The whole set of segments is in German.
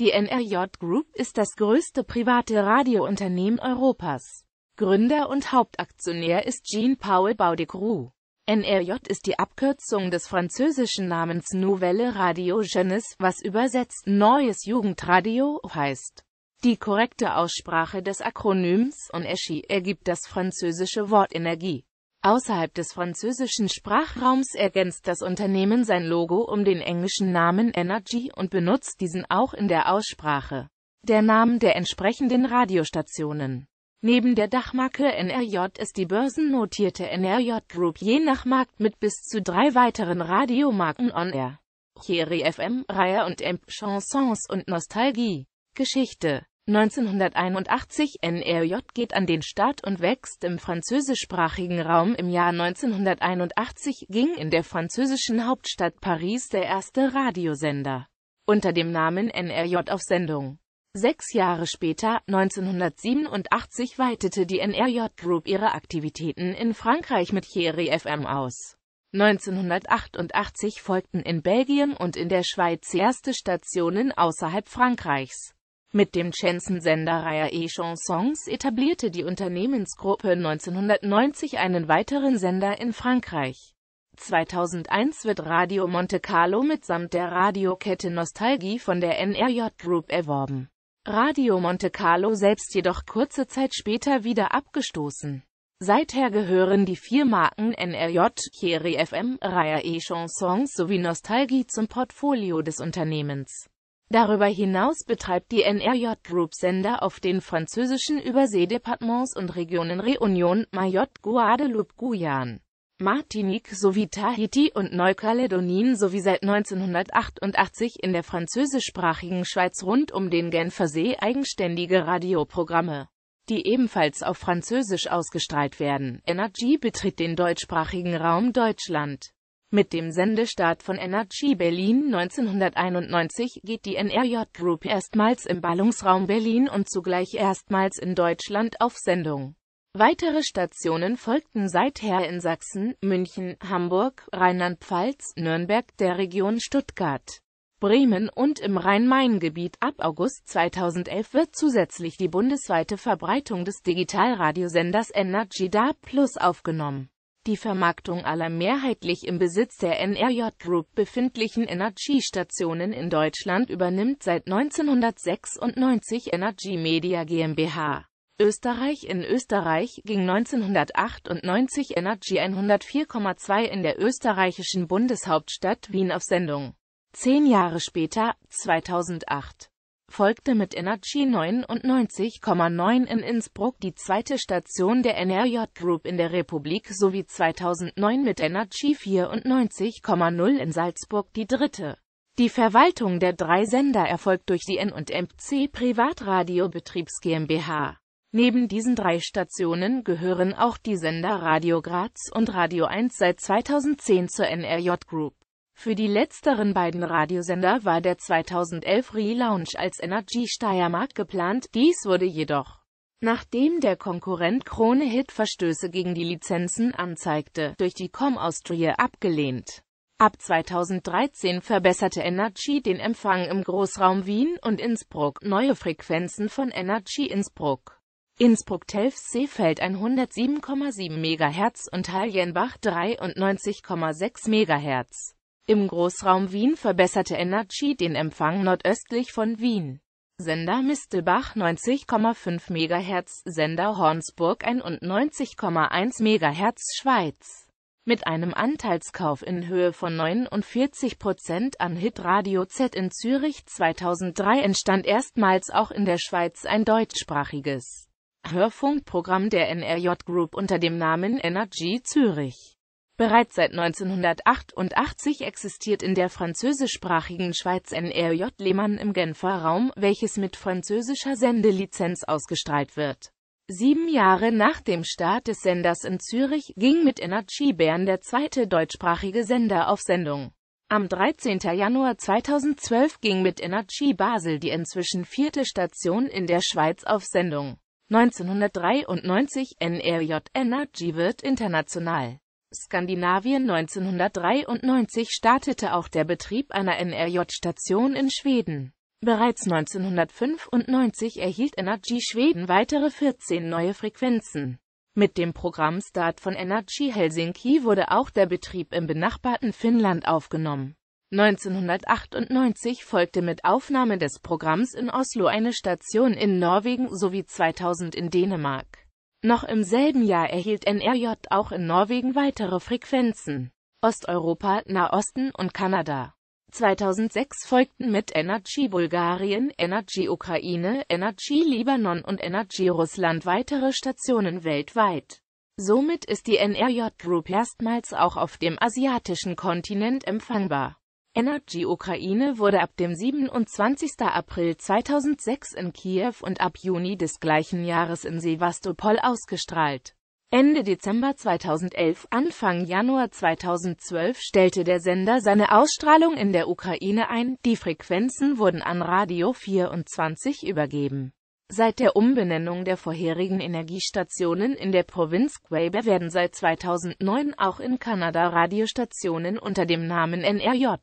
Die NRJ Group ist das größte private Radiounternehmen Europas. Gründer und Hauptaktionär ist Jean-Paul Baudecroux. NRJ ist die Abkürzung des französischen Namens Nouvelle Radio Jeunesse, was übersetzt Neues Jugendradio heißt. Die korrekte Aussprache des Akronyms ONESHI ergibt das französische Wort Energie. Außerhalb des französischen Sprachraums ergänzt das Unternehmen sein Logo um den englischen Namen Energy und benutzt diesen auch in der Aussprache der Namen der entsprechenden Radiostationen. Neben der Dachmarke NRJ ist die börsennotierte NRJ Group je nach Markt mit bis zu drei weiteren Radiomarken on air. Chiri FM, Reihe und Amp Chansons und Nostalgie. Geschichte 1981 NRJ geht an den Start und wächst im französischsprachigen Raum. Im Jahr 1981 ging in der französischen Hauptstadt Paris der erste Radiosender unter dem Namen NRJ auf Sendung. Sechs Jahre später, 1987, weitete die NRJ Group ihre Aktivitäten in Frankreich mit Chéri FM aus. 1988 folgten in Belgien und in der Schweiz erste Stationen außerhalb Frankreichs. Mit dem Chansonsender Raya et Chansons etablierte die Unternehmensgruppe 1990 einen weiteren Sender in Frankreich. 2001 wird Radio Monte Carlo mitsamt der Radiokette Nostalgie von der NRJ Group erworben. Radio Monte Carlo selbst jedoch kurze Zeit später wieder abgestoßen. Seither gehören die vier Marken NRJ, Cheri FM, Raya et Chansons sowie Nostalgie zum Portfolio des Unternehmens. Darüber hinaus betreibt die NRJ Group Sender auf den französischen Überseedepartements und Regionen Réunion, Mayotte, Guadeloupe, Guyane, Martinique sowie Tahiti und Neukaledonien sowie seit 1988 in der französischsprachigen Schweiz rund um den Genfer See eigenständige Radioprogramme, die ebenfalls auf Französisch ausgestrahlt werden. NRJ betritt den deutschsprachigen Raum Deutschland mit dem Sendestart von Energy Berlin 1991 geht die NRJ Group erstmals im Ballungsraum Berlin und zugleich erstmals in Deutschland auf Sendung. Weitere Stationen folgten seither in Sachsen, München, Hamburg, Rheinland-Pfalz, Nürnberg, der Region Stuttgart, Bremen und im Rhein-Main-Gebiet. Ab August 2011 wird zusätzlich die bundesweite Verbreitung des Digitalradiosenders Energy DA Plus aufgenommen. Die Vermarktung aller mehrheitlich im Besitz der NRJ Group befindlichen Energiestationen in Deutschland übernimmt seit 1996 Energy Media GmbH. Österreich In Österreich ging 1998 Energy 104,2 in der österreichischen Bundeshauptstadt Wien auf Sendung. Zehn Jahre später, 2008 folgte mit Energy 99,9 in Innsbruck die zweite Station der NRJ Group in der Republik sowie 2009 mit Energy 94,0 in Salzburg die dritte. Die Verwaltung der drei Sender erfolgt durch die N&MC Privatradio Betriebs GmbH. Neben diesen drei Stationen gehören auch die Sender Radio Graz und Radio 1 seit 2010 zur NRJ Group. Für die letzteren beiden Radiosender war der 2011 Relaunch als Energy Steiermark geplant, dies wurde jedoch, nachdem der Konkurrent Krone Hit Verstöße gegen die Lizenzen anzeigte, durch die Com Austria abgelehnt. Ab 2013 verbesserte Energy den Empfang im Großraum Wien und Innsbruck, neue Frequenzen von Energy Innsbruck. Innsbruck Telf Seefeld 107,7 MHz und Heiligenbach 93,6 MHz. Im Großraum Wien verbesserte Energy den Empfang nordöstlich von Wien. Sender Mistelbach 90,5 MHz, Sender Hornsburg 91,1 MHz Schweiz. Mit einem Anteilskauf in Höhe von 49% an Hitradio Z in Zürich 2003 entstand erstmals auch in der Schweiz ein deutschsprachiges Hörfunkprogramm der NRJ Group unter dem Namen Energy Zürich. Bereits seit 1988 existiert in der französischsprachigen Schweiz NRJ Lehmann im Genfer Raum, welches mit französischer Sendelizenz ausgestrahlt wird. Sieben Jahre nach dem Start des Senders in Zürich ging mit Energy Bern der zweite deutschsprachige Sender auf Sendung. Am 13. Januar 2012 ging mit Energy Basel die inzwischen vierte Station in der Schweiz auf Sendung. 1993 NRJ Energy wird international. Skandinavien 1993 startete auch der Betrieb einer NRJ-Station in Schweden. Bereits 1995 erhielt Energy Schweden weitere 14 neue Frequenzen. Mit dem Programmstart von Energy Helsinki wurde auch der Betrieb im benachbarten Finnland aufgenommen. 1998 folgte mit Aufnahme des Programms in Oslo eine Station in Norwegen sowie 2000 in Dänemark. Noch im selben Jahr erhielt NRJ auch in Norwegen weitere Frequenzen. Osteuropa, Nahosten und Kanada. 2006 folgten mit Energy Bulgarien, Energy Ukraine, Energy Libanon und Energy Russland weitere Stationen weltweit. Somit ist die NRJ Group erstmals auch auf dem asiatischen Kontinent empfangbar. Energy Ukraine wurde ab dem 27. April 2006 in Kiew und ab Juni des gleichen Jahres in Sevastopol ausgestrahlt. Ende Dezember 2011, Anfang Januar 2012 stellte der Sender seine Ausstrahlung in der Ukraine ein, die Frequenzen wurden an Radio 24 übergeben. Seit der Umbenennung der vorherigen Energiestationen in der Provinz Quebec werden seit 2009 auch in Kanada Radiostationen unter dem Namen NRJ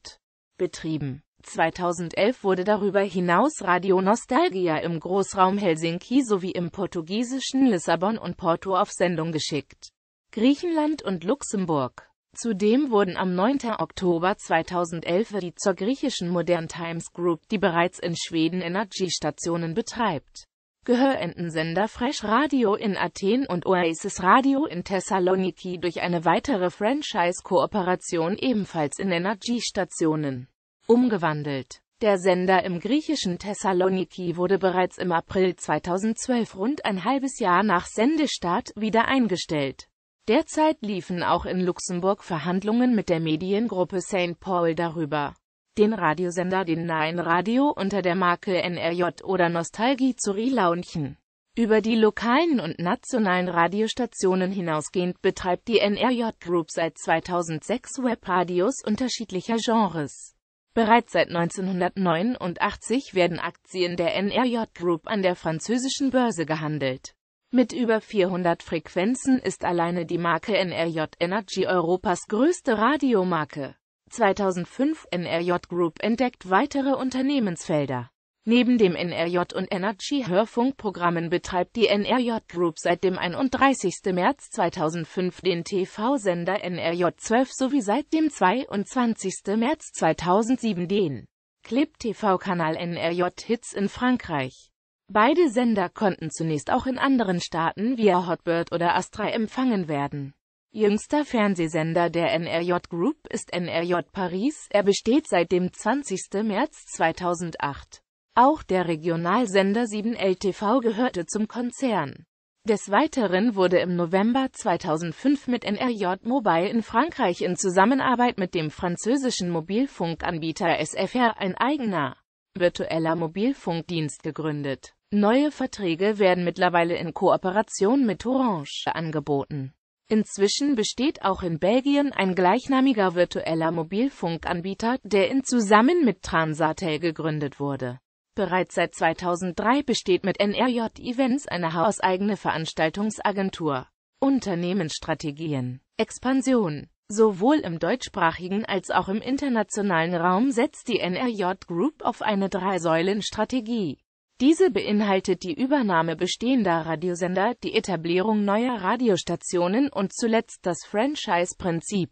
betrieben. 2011 wurde darüber hinaus Radio Nostalgia im Großraum Helsinki sowie im portugiesischen Lissabon und Porto auf Sendung geschickt. Griechenland und Luxemburg. Zudem wurden am 9. Oktober 2011 die zur griechischen Modern Times Group, die bereits in Schweden Energiestationen betreibt, Gehörentensender Fresh Radio in Athen und Oasis Radio in Thessaloniki durch eine weitere Franchise-Kooperation ebenfalls in Energy-Stationen umgewandelt. Der Sender im griechischen Thessaloniki wurde bereits im April 2012 rund ein halbes Jahr nach Sendestart wieder eingestellt. Derzeit liefen auch in Luxemburg Verhandlungen mit der Mediengruppe St. Paul darüber den Radiosender den Nein Radio unter der Marke NRJ oder Nostalgie zu relaunchen. Über die lokalen und nationalen Radiostationen hinausgehend betreibt die NRJ Group seit 2006 Webradios unterschiedlicher Genres. Bereits seit 1989 werden Aktien der NRJ Group an der französischen Börse gehandelt. Mit über 400 Frequenzen ist alleine die Marke NRJ Energy Europas größte Radiomarke. 2005 NRJ Group entdeckt weitere Unternehmensfelder. Neben dem NRJ und Energy Hörfunkprogrammen betreibt die NRJ Group seit dem 31. März 2005 den TV-Sender NRJ 12 sowie seit dem 22. März 2007 den Clip TV-Kanal NRJ Hits in Frankreich. Beide Sender konnten zunächst auch in anderen Staaten via Hotbird oder Astra empfangen werden. Jüngster Fernsehsender der NRJ Group ist NRJ Paris, er besteht seit dem 20. März 2008. Auch der Regionalsender 7LTV gehörte zum Konzern. Des Weiteren wurde im November 2005 mit NRJ Mobile in Frankreich in Zusammenarbeit mit dem französischen Mobilfunkanbieter SFR ein eigener virtueller Mobilfunkdienst gegründet. Neue Verträge werden mittlerweile in Kooperation mit Orange angeboten. Inzwischen besteht auch in Belgien ein gleichnamiger virtueller Mobilfunkanbieter, der in zusammen mit Transatel gegründet wurde. Bereits seit 2003 besteht mit NRJ Events eine hauseigene Veranstaltungsagentur. Unternehmensstrategien, Expansion. Sowohl im deutschsprachigen als auch im internationalen Raum setzt die NRJ Group auf eine Drei-Säulen-Strategie. Diese beinhaltet die Übernahme bestehender Radiosender, die Etablierung neuer Radiostationen und zuletzt das Franchise-Prinzip.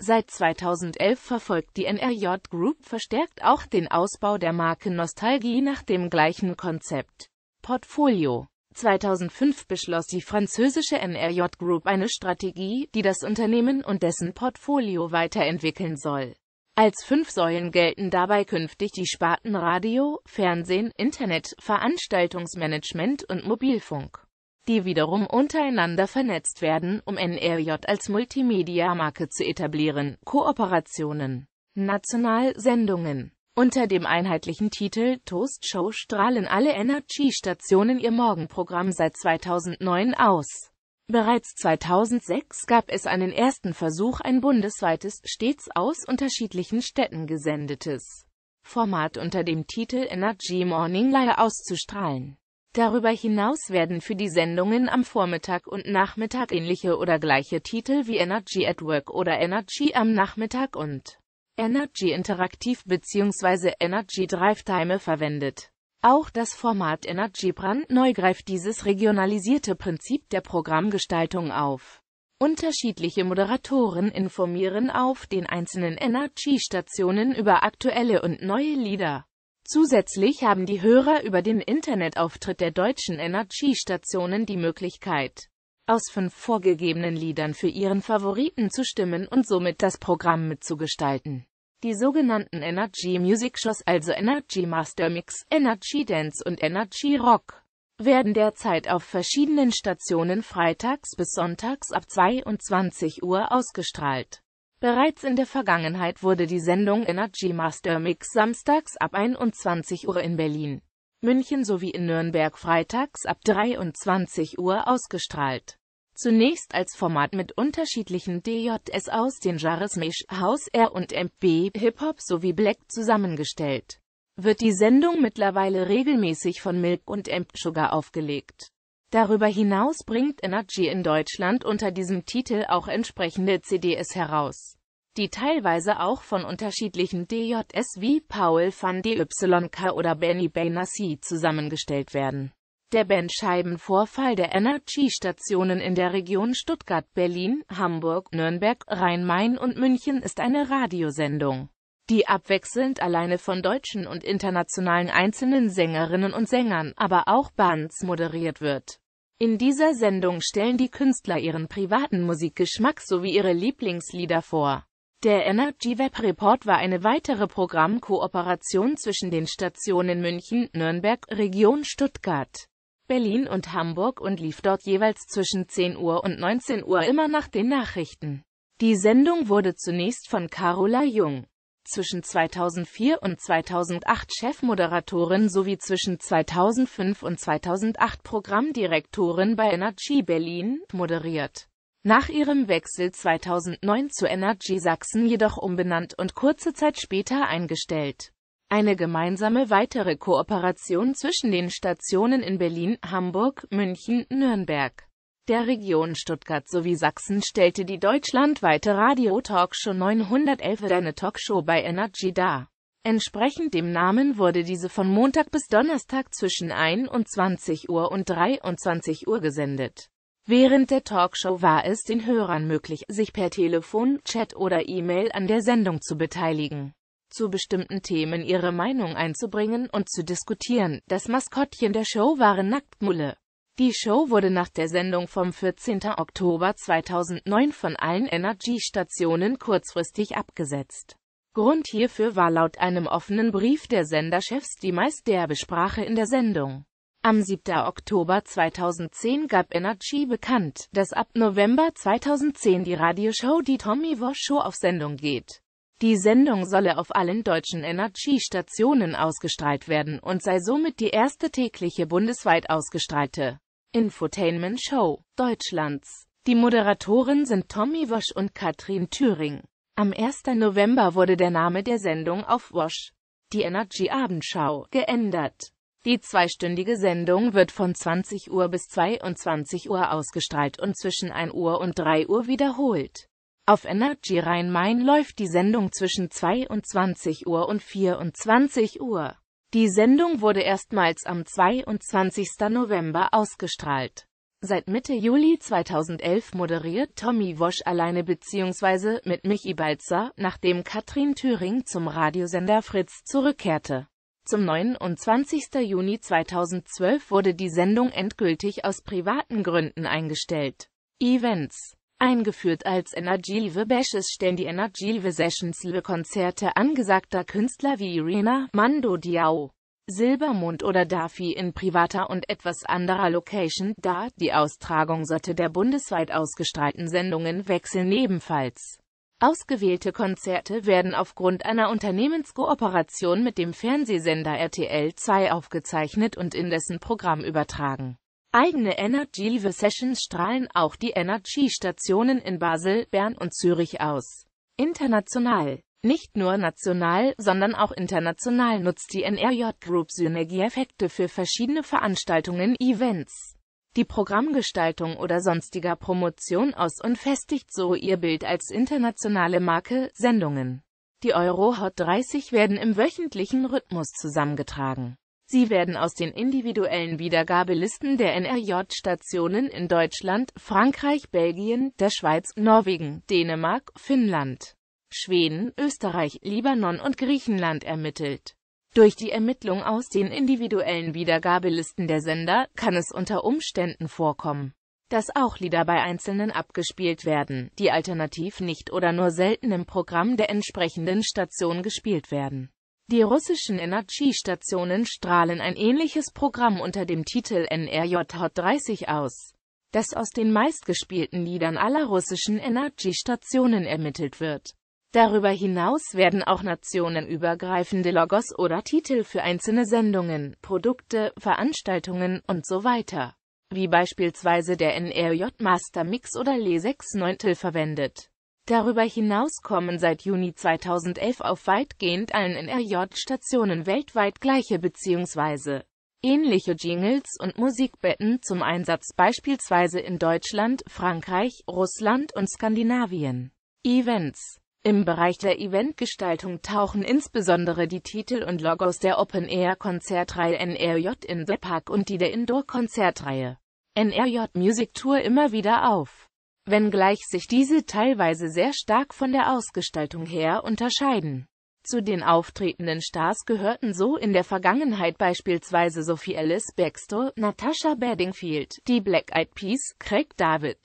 Seit 2011 verfolgt die NRJ Group verstärkt auch den Ausbau der Marke Nostalgie nach dem gleichen Konzept. Portfolio 2005 beschloss die französische NRJ Group eine Strategie, die das Unternehmen und dessen Portfolio weiterentwickeln soll als fünf Säulen gelten dabei künftig die Sparten Radio, Fernsehen, Internet, Veranstaltungsmanagement und Mobilfunk, die wiederum untereinander vernetzt werden, um NRJ als Multimedia-Marke zu etablieren, Kooperationen, Nationalsendungen. Unter dem einheitlichen Titel Toast Show strahlen alle Energy-Stationen ihr Morgenprogramm seit 2009 aus. Bereits 2006 gab es einen ersten Versuch, ein bundesweites, stets aus unterschiedlichen Städten gesendetes Format unter dem Titel Energy Morning Live auszustrahlen. Darüber hinaus werden für die Sendungen am Vormittag und Nachmittag ähnliche oder gleiche Titel wie Energy at Work oder Energy am Nachmittag und Energy Interaktiv bzw. Energy Drive Time verwendet auch das Format Energy Brand neu greift dieses regionalisierte Prinzip der Programmgestaltung auf. Unterschiedliche Moderatoren informieren auf den einzelnen Energy-Stationen über aktuelle und neue Lieder. Zusätzlich haben die Hörer über den Internetauftritt der deutschen Energy-Stationen die Möglichkeit, aus fünf vorgegebenen Liedern für ihren Favoriten zu stimmen und somit das Programm mitzugestalten. Die sogenannten Energy Music Shows, also Energy Master Mix, Energy Dance und Energy Rock, werden derzeit auf verschiedenen Stationen freitags bis sonntags ab 22 Uhr ausgestrahlt. Bereits in der Vergangenheit wurde die Sendung Energy Master Mix samstags ab 21 Uhr in Berlin, München sowie in Nürnberg freitags ab 23 Uhr ausgestrahlt. Zunächst als Format mit unterschiedlichen DJs aus den Genres Mesh, House, R und MB, Hip-Hop sowie Black zusammengestellt, wird die Sendung mittlerweile regelmäßig von Milk und Amp Sugar aufgelegt. Darüber hinaus bringt Energy in Deutschland unter diesem Titel auch entsprechende CDs heraus, die teilweise auch von unterschiedlichen DJs wie Paul van DYK oder Benny Benassi zusammengestellt werden der Bandscheibenvorfall der Energy-Stationen in der Region Stuttgart, Berlin, Hamburg, Nürnberg, Rhein-Main und München ist eine Radiosendung, die abwechselnd alleine von deutschen und internationalen einzelnen Sängerinnen und Sängern, aber auch Bands moderiert wird. In dieser Sendung stellen die Künstler ihren privaten Musikgeschmack sowie ihre Lieblingslieder vor. Der Energy Web Report war eine weitere Programmkooperation zwischen den Stationen München, Nürnberg, Region Stuttgart. Berlin und Hamburg und lief dort jeweils zwischen 10 Uhr und 19 Uhr immer nach den Nachrichten. Die Sendung wurde zunächst von Carola Jung zwischen 2004 und 2008 Chefmoderatorin sowie zwischen 2005 und 2008 Programmdirektorin bei Energy Berlin, moderiert. Nach ihrem Wechsel 2009 zu Energy Sachsen jedoch umbenannt und kurze Zeit später eingestellt. Eine gemeinsame weitere Kooperation zwischen den Stationen in Berlin, Hamburg, München, Nürnberg, der Region Stuttgart sowie Sachsen stellte die deutschlandweite Radio-Talkshow 911 eine Talkshow bei Energy dar. Entsprechend dem Namen wurde diese von Montag bis Donnerstag zwischen 21 Uhr und 23 Uhr gesendet. Während der Talkshow war es den Hörern möglich, sich per Telefon, Chat oder E-Mail an der Sendung zu beteiligen zu bestimmten Themen ihre Meinung einzubringen und zu diskutieren. Das Maskottchen der Show waren Nacktmulle. Die Show wurde nach der Sendung vom 14. Oktober 2009 von allen Energy-Stationen kurzfristig abgesetzt. Grund hierfür war laut einem offenen Brief der Senderchefs die meist derbe Sprache in der Sendung. Am 7. Oktober 2010 gab Energy bekannt, dass ab November 2010 die Radioshow Die Tommy Walsh Show auf Sendung geht. Die Sendung solle auf allen deutschen Energy-Stationen ausgestrahlt werden und sei somit die erste tägliche bundesweit ausgestrahlte Infotainment-Show Deutschlands. Die Moderatoren sind Tommy Wosch und Katrin Thüring. Am 1. November wurde der Name der Sendung auf Wosch, die Energy Abendschau, geändert. Die zweistündige Sendung wird von 20 Uhr bis 22 Uhr ausgestrahlt und zwischen 1 Uhr und 3 Uhr wiederholt. Auf Energy Rhein-Main läuft die Sendung zwischen 22 Uhr und 24 Uhr. Die Sendung wurde erstmals am 22. November ausgestrahlt. Seit Mitte Juli 2011 moderiert Tommy Wosch alleine bzw. mit Michi Balzer, nachdem Katrin Thüring zum Radiosender Fritz zurückkehrte. Zum 29. Juni 2012 wurde die Sendung endgültig aus privaten Gründen eingestellt. Events Eingeführt als Energieve Bashes stellen die Energieve Sessions Live-Konzerte angesagter Künstler wie Irina, Mando Diao, Silbermond oder Dafi in privater und etwas anderer Location dar, die Austragung sollte der bundesweit ausgestrahlten Sendungen wechseln ebenfalls. Ausgewählte Konzerte werden aufgrund einer Unternehmenskooperation mit dem Fernsehsender RTL 2 aufgezeichnet und in dessen Programm übertragen. Eigene Energy Sessions strahlen auch die Energy-Stationen in Basel, Bern und Zürich aus. International nicht nur national, sondern auch international nutzt die NRJ Group Synergieeffekte für verschiedene Veranstaltungen, Events, die Programmgestaltung oder sonstiger Promotion aus und festigt so ihr Bild als internationale Marke, Sendungen. Die Euro Hot 30 werden im wöchentlichen Rhythmus zusammengetragen. Sie werden aus den individuellen Wiedergabelisten der NRJ-Stationen in Deutschland, Frankreich, Belgien, der Schweiz, Norwegen, Dänemark, Finnland, Schweden, Österreich, Libanon und Griechenland ermittelt. Durch die Ermittlung aus den individuellen Wiedergabelisten der Sender kann es unter Umständen vorkommen, dass auch Lieder bei Einzelnen abgespielt werden, die alternativ nicht oder nur selten im Programm der entsprechenden Station gespielt werden die russischen Energiestationen strahlen ein ähnliches Programm unter dem Titel NRJ Hot 30 aus, das aus den meistgespielten Liedern aller russischen Energiestationen ermittelt wird. Darüber hinaus werden auch nationenübergreifende Logos oder Titel für einzelne Sendungen, Produkte, Veranstaltungen und so weiter, wie beispielsweise der NRJ Master Mix oder Le 6 Neuntel verwendet. Darüber hinaus kommen seit Juni 2011 auf weitgehend allen NRJ-Stationen weltweit gleiche bzw. ähnliche Jingles und Musikbetten zum Einsatz beispielsweise in Deutschland, Frankreich, Russland und Skandinavien. Events Im Bereich der Eventgestaltung tauchen insbesondere die Titel und Logos der Open-Air-Konzertreihe NRJ in the Park und die der Indoor-Konzertreihe NRJ Music Tour immer wieder auf wenngleich sich diese teilweise sehr stark von der Ausgestaltung her unterscheiden. Zu den auftretenden Stars gehörten so in der Vergangenheit beispielsweise Sophie Ellis Baxter, Natasha Bedingfield, die Black Eyed Peas, Craig David,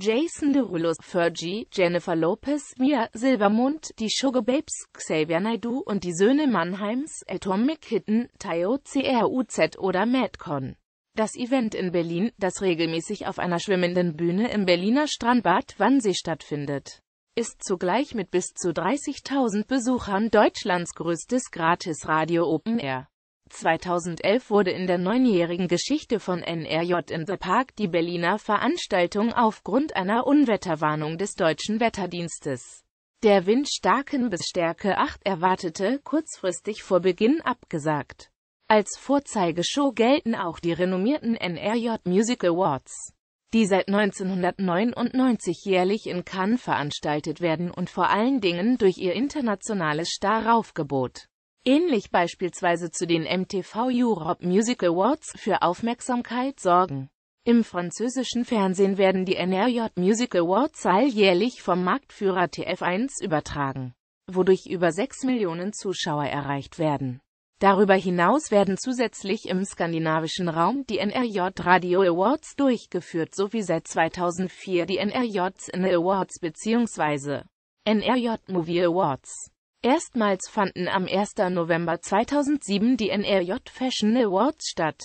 Jason Derulo, Fergie, Jennifer Lopez, Mia Silvermond, die Sugar Babes, Xavier Naidu und die Söhne Mannheims, Atomic Kitten, Tayo CRUZ oder Madcon. Das Event in Berlin, das regelmäßig auf einer schwimmenden Bühne im Berliner Strandbad Wannsee stattfindet, ist zugleich mit bis zu 30.000 Besuchern Deutschlands größtes Gratis-Radio Open Air. 2011 wurde in der neunjährigen Geschichte von NRJ in the Park die Berliner Veranstaltung aufgrund einer Unwetterwarnung des deutschen Wetterdienstes der Wind starken bis Stärke 8 erwartete, kurzfristig vor Beginn abgesagt. Als Vorzeigeshow gelten auch die renommierten NRJ Music Awards, die seit 1999 jährlich in Cannes veranstaltet werden und vor allen Dingen durch ihr internationales Staraufgebot, ähnlich beispielsweise zu den MTV Europe Music Awards, für Aufmerksamkeit sorgen. Im französischen Fernsehen werden die NRJ Music Awards alljährlich vom Marktführer TF1 übertragen, wodurch über 6 Millionen Zuschauer erreicht werden. Darüber hinaus werden zusätzlich im skandinavischen Raum die NRJ Radio Awards durchgeführt sowie seit 2004 die NRJ Cine Awards bzw. NRJ Movie Awards. Erstmals fanden am 1. November 2007 die NRJ Fashion Awards statt.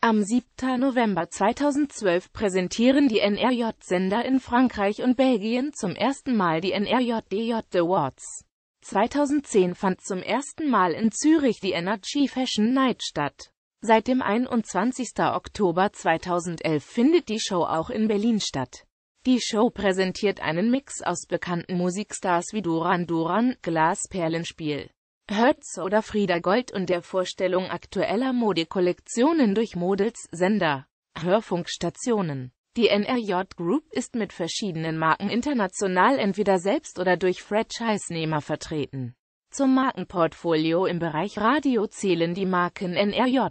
Am 7. November 2012 präsentieren die NRJ-Sender in Frankreich und Belgien zum ersten Mal die NRJ DJ Awards. 2010 fand zum ersten Mal in Zürich die Energy Fashion Night statt. Seit dem 21. Oktober 2011 findet die Show auch in Berlin statt. Die Show präsentiert einen Mix aus bekannten Musikstars wie Duran Duran, Glasperlenspiel, Hertz oder Frieda Gold und der Vorstellung aktueller Modekollektionen durch Models, Sender, Hörfunkstationen. Die NRJ Group ist mit verschiedenen Marken international entweder selbst oder durch Franchise-Nehmer vertreten. Zum Markenportfolio im Bereich Radio zählen die Marken NRJ,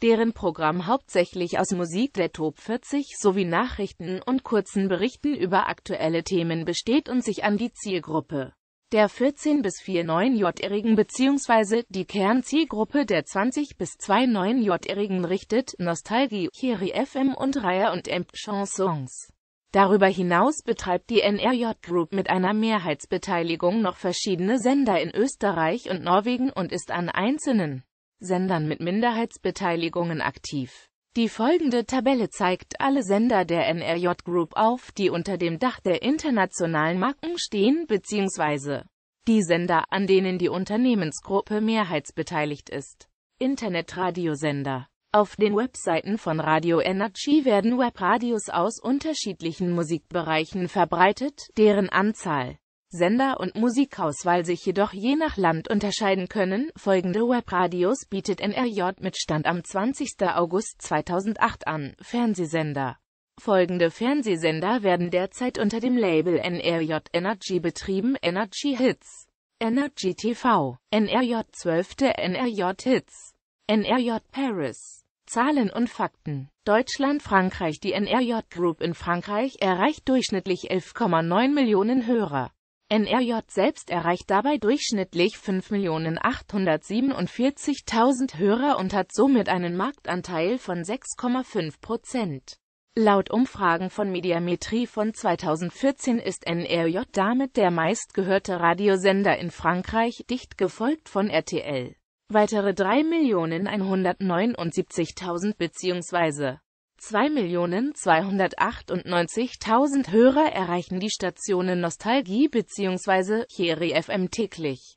deren Programm hauptsächlich aus Musik der Top 40 sowie Nachrichten und kurzen Berichten über aktuelle Themen besteht und sich an die Zielgruppe der 14- bis 49-Jährigen bzw. die Kernzielgruppe der 20- bis 29-Jährigen richtet, Nostalgie, Kiri FM und Reihe und M Chansons. Darüber hinaus betreibt die NRJ Group mit einer Mehrheitsbeteiligung noch verschiedene Sender in Österreich und Norwegen und ist an einzelnen Sendern mit Minderheitsbeteiligungen aktiv die folgende Tabelle zeigt alle Sender der NRJ Group auf, die unter dem Dach der internationalen Marken stehen bzw. die Sender, an denen die Unternehmensgruppe mehrheitsbeteiligt ist. Internetradiosender Auf den Webseiten von Radio Energy werden Webradios aus unterschiedlichen Musikbereichen verbreitet, deren Anzahl Sender- und Musikauswahl sich jedoch je nach Land unterscheiden können. Folgende Webradios bietet NRJ mit Stand am 20. August 2008 an. Fernsehsender Folgende Fernsehsender werden derzeit unter dem Label NRJ Energy betrieben. Energy Hits Energy TV NRJ 12. NRJ Hits NRJ Paris Zahlen und Fakten. Deutschland, Frankreich Die NRJ Group in Frankreich erreicht durchschnittlich 11,9 Millionen Hörer. NRJ selbst erreicht dabei durchschnittlich 5.847.000 Hörer und hat somit einen Marktanteil von 6,5 Prozent. Laut Umfragen von Mediametrie von 2014 ist NRJ damit der meistgehörte Radiosender in Frankreich, dicht gefolgt von RTL. Weitere 3.179.000 bzw. 2.298.000 Hörer erreichen die Stationen Nostalgie bzw. Cherry FM täglich